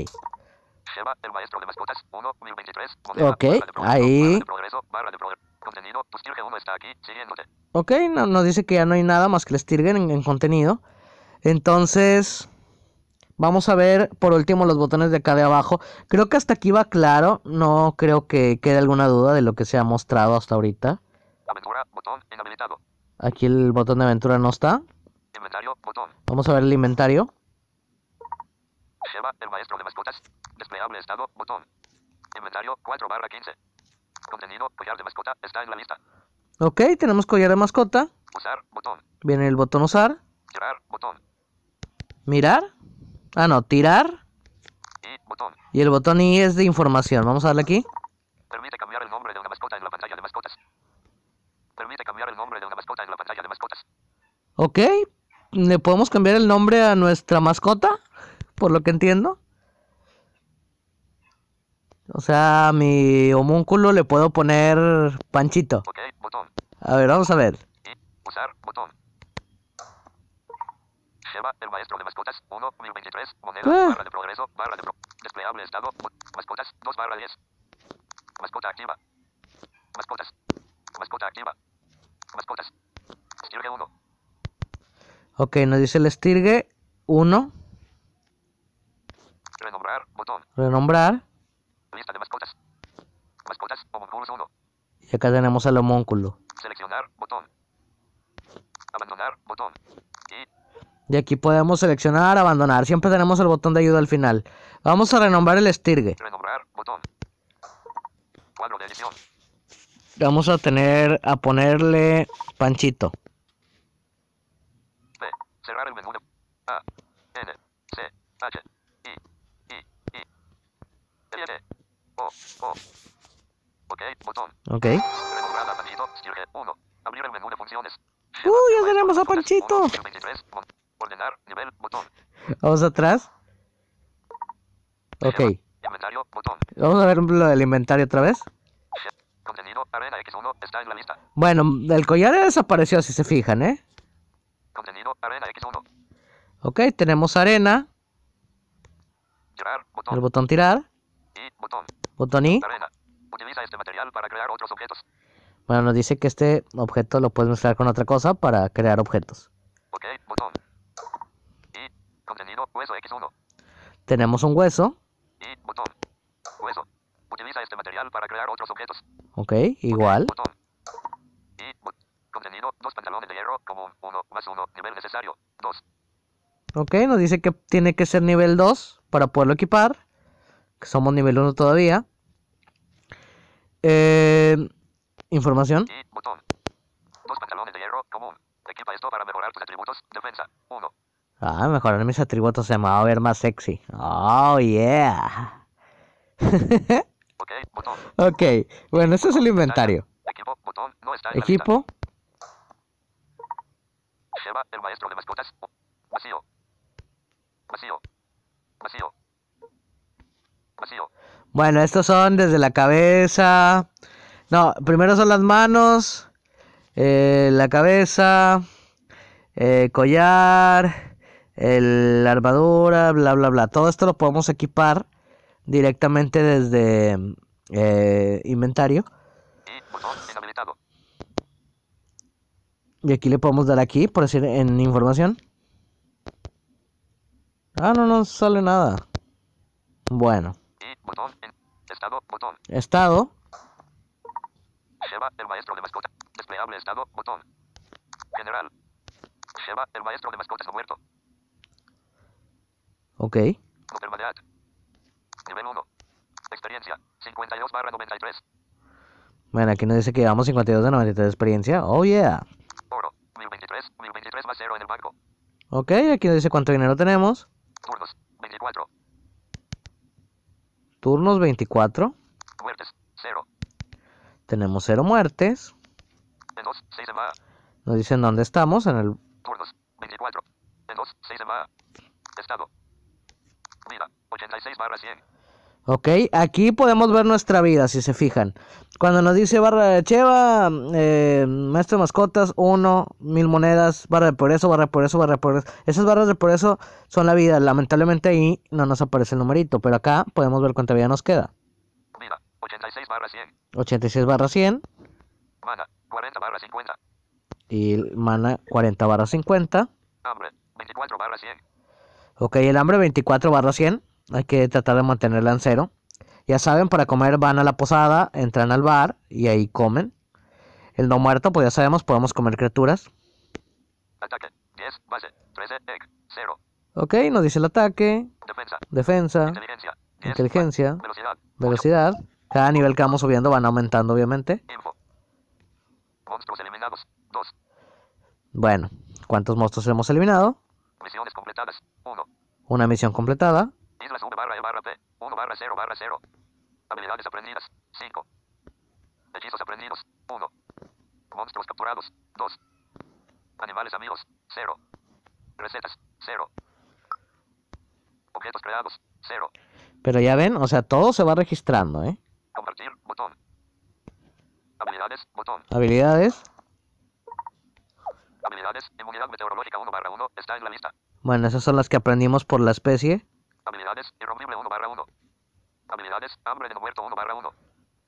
Speaker 2: Gema, el maestro de mascotas, 1,
Speaker 3: 1023, moneda, ok,
Speaker 1: barra progreso, ahí. Barra de
Speaker 3: progreso, barra de progreso. Contenido, tu Stirgen 1 está aquí, siguiéndote.
Speaker 1: Ok, no, nos dice que ya no hay nada más que el Stirgen en, en contenido. Entonces, Vamos a ver por último los botones de acá de abajo. Creo que hasta aquí va claro. No creo que quede alguna duda de lo que se ha mostrado hasta ahorita. Aventura, botón inhabilitado. Aquí el botón de aventura no está.
Speaker 2: Inventario, botón.
Speaker 1: Vamos a ver el inventario.
Speaker 2: Sheva, el maestro de mascotas. Desplegable estado, botón. Inventario 4 barra 15. Contenido, collar de mascota, está en la lista.
Speaker 1: Ok, tenemos collar de mascota.
Speaker 2: Usar, botón.
Speaker 1: Viene el botón usar.
Speaker 2: Mirar, botón.
Speaker 1: Mirar. Ah, no, tirar. Y, el botón I es de información. Vamos a darle aquí.
Speaker 2: Permite cambiar el nombre de una mascota en la pantalla de mascotas. Permite cambiar el nombre de una mascota en la pantalla de mascotas.
Speaker 1: Ok. ¿Le podemos cambiar el nombre a nuestra mascota? Por lo que entiendo. O sea, a mi homúnculo le puedo poner Panchito. Okay, botón. A ver, vamos a ver.
Speaker 2: Y usar botón el maestro de mascotas, 1, 1023, moneda, ah. barra de progreso, barra de pro, desplegable estado, mascotas, 2 barra 10, mascota activa, mascotas, mascota activa, mascotas, estirgue 1.
Speaker 1: Ok, nos dice el estirgue 1.
Speaker 2: Renombrar, botón.
Speaker 1: Renombrar.
Speaker 2: Lista de mascotas. Mascotas, homúnculos 1.
Speaker 1: Y acá tenemos al homúnculo.
Speaker 2: Seleccionar,
Speaker 3: botón. Abandonar, botón.
Speaker 1: Y aquí podemos seleccionar, abandonar. Siempre tenemos el botón de ayuda al final. Vamos a renombrar el estirgue.
Speaker 3: Renombrar, botón. Cuadro de edición.
Speaker 1: Vamos a tener, a ponerle Panchito.
Speaker 2: cerrar el menú de A, N, C, H,
Speaker 3: I, I, I, L, O, O. Ok, botón. Ok. Renombrar a Panchito,
Speaker 2: estirgue 1. Abrir el menú de funciones.
Speaker 1: Uy, ya tenemos a Panchito.
Speaker 2: 23, Ordenar, nivel, botón.
Speaker 1: Vamos atrás. Ok.
Speaker 2: Inventario, botón.
Speaker 1: Vamos a ver lo del inventario otra vez.
Speaker 2: Contenido, arena X1, está en la lista. Bueno,
Speaker 1: el collar desapareció, si se fijan, ¿eh?
Speaker 2: Contenido, arena X1.
Speaker 1: Ok, tenemos arena.
Speaker 2: Tirar, botón. El botón tirar. Y botón. Botón y. Arena. Utiliza este material para
Speaker 1: crear otros objetos. Bueno, nos dice que este objeto lo puedes mezclar con otra cosa para crear objetos.
Speaker 3: Ok, botón.
Speaker 2: Hueso X1.
Speaker 1: Tenemos un hueso. Y botón.
Speaker 2: Hueso. Utiliza este material para crear otros objetos.
Speaker 1: Ok, igual.
Speaker 2: Botón. Y bot contenido, dos pantalones de hierro común, uno más uno, nivel necesario, dos.
Speaker 1: Ok, nos dice que tiene que ser nivel 2 para poderlo equipar. Que somos nivel 1 todavía. Eh, información. Y botón.
Speaker 3: Dos pantalones de hierro común. Equipa esto para mejorar tus atributos. Defensa, 1.
Speaker 1: Ah, mejorar mis atributos se me va a ver más sexy. Oh, yeah. ok, bueno, este es el inventario. Equipo, Bueno, estos son desde la cabeza. No, primero son las manos, eh, la cabeza, eh, collar, el, la armadura, bla, bla, bla. Todo esto lo podemos equipar directamente desde eh, inventario. Y aquí le podemos dar aquí, por decir, en información. Ah, no nos sale nada. Bueno. Estado,
Speaker 2: el maestro de Desplegable estado, botón. General. el maestro de mascotas muerto. Ok. Modernidad. 1. Experiencia. 52 barra 93.
Speaker 1: Bueno, aquí nos dice que llevamos 52 de 93 de experiencia. Oh, yeah.
Speaker 2: Oro. 1023. 1023 más 0 en el banco.
Speaker 1: Ok, aquí nos dice cuánto dinero tenemos.
Speaker 2: Turnos. 24.
Speaker 1: Turnos 24.
Speaker 2: Muertes. 0.
Speaker 1: Tenemos 0 muertes. En 2, 6 en nos dicen dónde estamos en el...
Speaker 2: Turnos. 24. En 2, 6 en
Speaker 3: Estado. 86 barra
Speaker 1: Ok, aquí podemos ver nuestra vida, si se fijan. Cuando nos dice barra de Cheva, eh, maestro de mascotas, 1, mil monedas, barra de eso barra de eso barra de progreso. Esas barras de por eso son la vida. Lamentablemente ahí no nos aparece el numerito, pero acá podemos ver cuánta vida nos queda.
Speaker 3: 86 barra 100.
Speaker 1: 86 100.
Speaker 3: Mana, 40 50.
Speaker 1: Y mana, 40 barra 50.
Speaker 3: 24 barra 100.
Speaker 1: Ok, el hambre 24 barra 100. Hay que tratar de mantenerla en cero. Ya saben, para comer van a la posada, entran al bar y ahí comen. El no muerto, pues ya sabemos, podemos comer criaturas.
Speaker 3: Ataque, base,
Speaker 1: Ok, nos dice el ataque. Defensa. inteligencia. velocidad. velocidad. Cada nivel que vamos subiendo van aumentando, obviamente.
Speaker 3: Monstruos eliminados.
Speaker 2: 2.
Speaker 1: Bueno, ¿cuántos monstruos hemos eliminado?
Speaker 2: Misiones completadas.
Speaker 1: Una misión completada.
Speaker 2: Islas 1 barra, eh, barra P, eh. 1 barra 0 barra 0. Habilidades aprendidas, 5. Hechizos aprendidos, 1. Monstruos capturados, 2. Animales amigos, 0. Recetas, 0. Objetos creados, 0.
Speaker 1: Pero ya ven, o sea, todo se va registrando, ¿eh?
Speaker 2: Compartir, botón. Habilidades, botón.
Speaker 1: Habilidades.
Speaker 2: Habilidades, inmunidad meteorológica 1 barra 1, está en la lista.
Speaker 1: Bueno, esas son las que aprendimos por la especie.
Speaker 2: Habilidades, irrompible 1 barra 1. Habilidades, hambre de muerto 1 barra 1.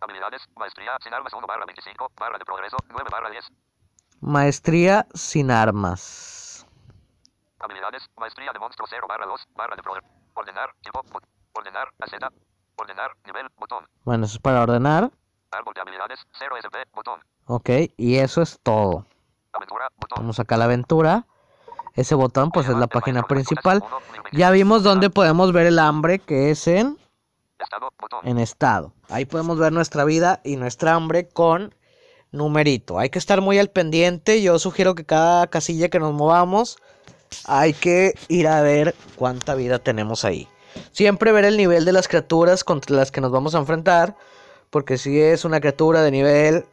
Speaker 2: Habilidades, maestría sin armas 1 barra 25, barra de progreso 9 barra 10.
Speaker 1: Maestría sin armas.
Speaker 2: Habilidades, maestría de monstruo 0 barra 2, barra de progreso. Ordenar, tiempo, ordenar, aceta, ordenar, nivel, botón.
Speaker 1: Bueno, eso es para ordenar.
Speaker 3: Árbol de habilidades, 0 SP, botón.
Speaker 1: Ok, y eso es todo. Vamos acá a la aventura. Ese botón pues es la página principal. Ya vimos donde podemos ver el hambre que es en... En estado. Ahí podemos ver nuestra vida y nuestra hambre con numerito. Hay que estar muy al pendiente. Yo sugiero que cada casilla que nos movamos hay que ir a ver cuánta vida tenemos ahí. Siempre ver el nivel de las criaturas contra las que nos vamos a enfrentar. Porque si es una criatura de nivel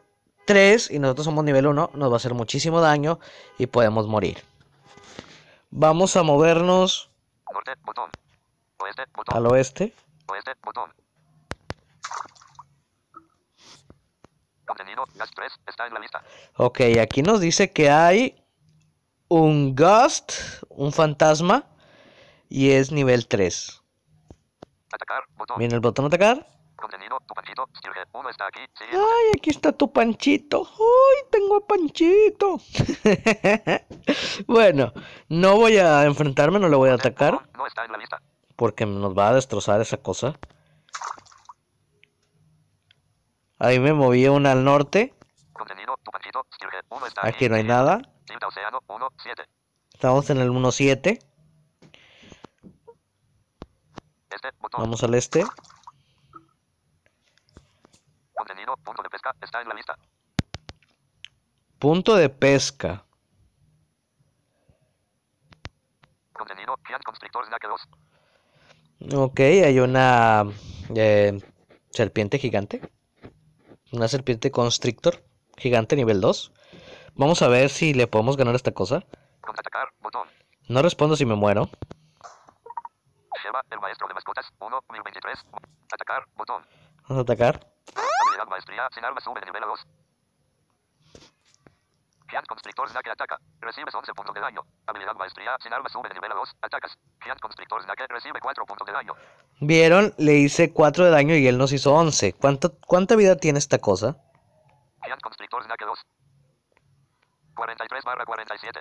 Speaker 1: 3 y nosotros somos nivel 1, nos va a hacer muchísimo daño y podemos morir. Vamos a movernos
Speaker 3: al oeste.
Speaker 1: Ok, aquí nos dice que hay un ghost, un fantasma, y es nivel 3. Viene el botón atacar. Ay, aquí está tu panchito.
Speaker 3: Ay, tengo a panchito.
Speaker 1: bueno, no voy a enfrentarme, no le voy a atacar. Porque nos va a destrozar esa cosa. Ahí me moví una al norte. Aquí no hay nada. Estamos en el 1 1.7. Este, Vamos al este.
Speaker 2: Contenido, punto de pesca, está en la lista.
Speaker 1: Punto de pesca. Contenido, Constrictor Snack 2. Ok, hay una eh, serpiente gigante. Una serpiente constrictor gigante nivel 2. Vamos a ver si le podemos ganar esta cosa. Atacar botón. No respondo si me muero.
Speaker 2: Sheva, el maestro de mascotas, 1, 1023. Atacar, botón.
Speaker 1: Vamos a atacar.
Speaker 2: Habilidad maestría, sin armas sube de nivel a 2. Giant Constrictor Snack ataca. Recibes 11 puntos de daño. Habilidad maestría, sin armas sube de nivel a 2. Atacas. Giant Constrictor Snack recibe 4 puntos de daño.
Speaker 1: Vieron, le hice 4 de daño y él nos hizo 11. ¿Cuánta, ¿Cuánta vida tiene esta cosa?
Speaker 2: Giant Constrictor Snack 2.
Speaker 3: 43 barra 47.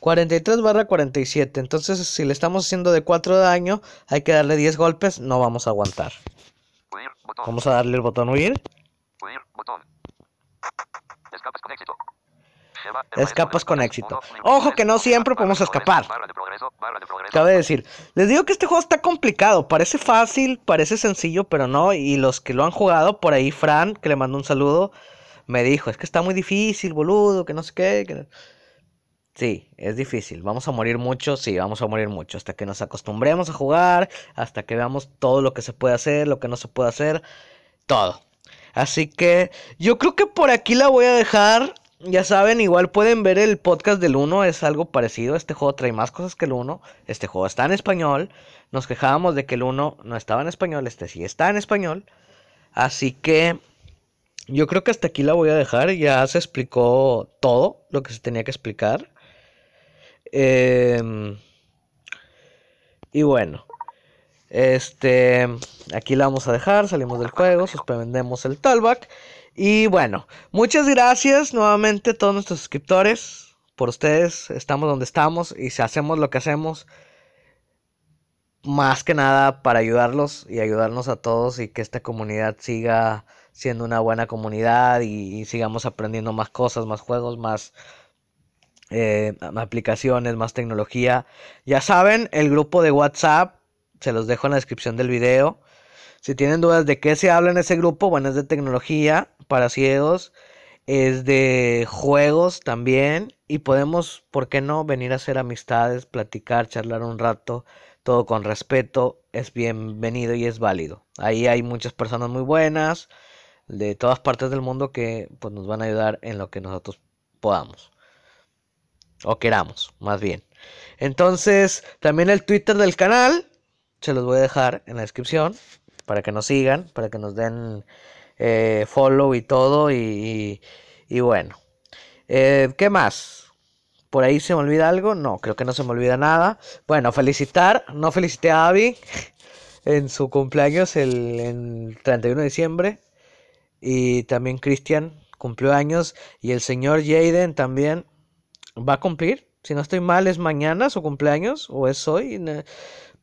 Speaker 1: 43 barra 47. Entonces, si le estamos haciendo de 4 de daño, hay que darle 10 golpes. No vamos a aguantar. Vamos a darle el botón huir. Escapas con éxito. Ojo que no siempre podemos escapar. Cabe decir, les digo que este juego está complicado. Parece fácil, parece sencillo, pero no. Y los que lo han jugado, por ahí Fran, que le mandó un saludo, me dijo, es que está muy difícil, boludo, que no sé qué. Sí, es difícil. Vamos a morir mucho, sí, vamos a morir mucho. Hasta que nos acostumbremos a jugar, hasta que veamos todo lo que se puede hacer, lo que no se puede hacer, todo. Así que yo creo que por aquí la voy a dejar. Ya saben, igual pueden ver el podcast del 1, es algo parecido. Este juego trae más cosas que el 1. Este juego está en español. Nos quejábamos de que el 1 no estaba en español, este sí está en español. Así que yo creo que hasta aquí la voy a dejar. Ya se explicó todo lo que se tenía que explicar. Em, y bueno, este, aquí la vamos a dejar, salimos del juego, suspendemos el talback Y bueno, muchas gracias nuevamente a todos nuestros suscriptores. Por ustedes estamos donde estamos y si hacemos lo que hacemos, más que nada para ayudarlos y ayudarnos a todos y que esta comunidad siga siendo una buena comunidad y sigamos aprendiendo más cosas, más juegos, más eh, aplicaciones, más tecnología. Ya saben, el grupo de WhatsApp, se los dejo en la descripción del video. Si tienen dudas de qué se habla en ese grupo, bueno, es de tecnología para ciegos, es de juegos también y podemos, ¿por qué no?, venir a hacer amistades, platicar, charlar un rato, todo con respeto, es bienvenido y es válido. Ahí hay muchas personas muy buenas de todas partes del mundo que pues, nos van a ayudar en lo que nosotros podamos. O queramos, más bien. Entonces, también el Twitter del canal. Se los voy a dejar en la descripción. Para que nos sigan, para que nos den eh, follow y todo. Y, y, bueno. Eh, ¿Qué más? ¿Por ahí se me olvida algo? No, creo que no se me olvida nada. Bueno, felicitar. No felicité a Abby en su cumpleaños el, el 31 de diciembre. Y también Cristian cumplió años. Y el señor Jaden también va a cumplir. Si no estoy mal, es mañana su cumpleaños o es hoy.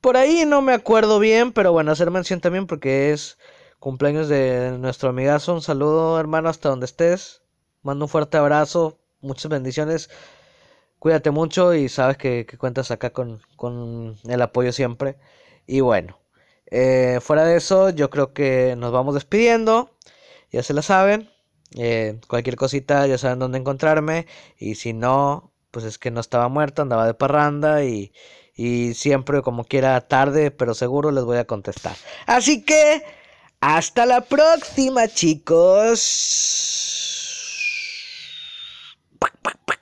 Speaker 1: Por ahí no me acuerdo bien, pero bueno, hacer mención también porque es cumpleaños de nuestro amigazo. Un saludo, hermano, hasta donde estés. Mando un fuerte abrazo, muchas bendiciones. Cuídate mucho y sabes que, cuentas acá con, con, el apoyo siempre. Y bueno, eh, fuera de eso, yo creo que nos vamos despidiendo. Ya se la saben. Eh, cualquier cosita ya saben dónde encontrarme. Y si no, pues es que no estaba muerto, andaba de parranda y, y siempre como quiera tarde, pero seguro les voy a contestar. Así que, hasta la
Speaker 3: próxima chicos.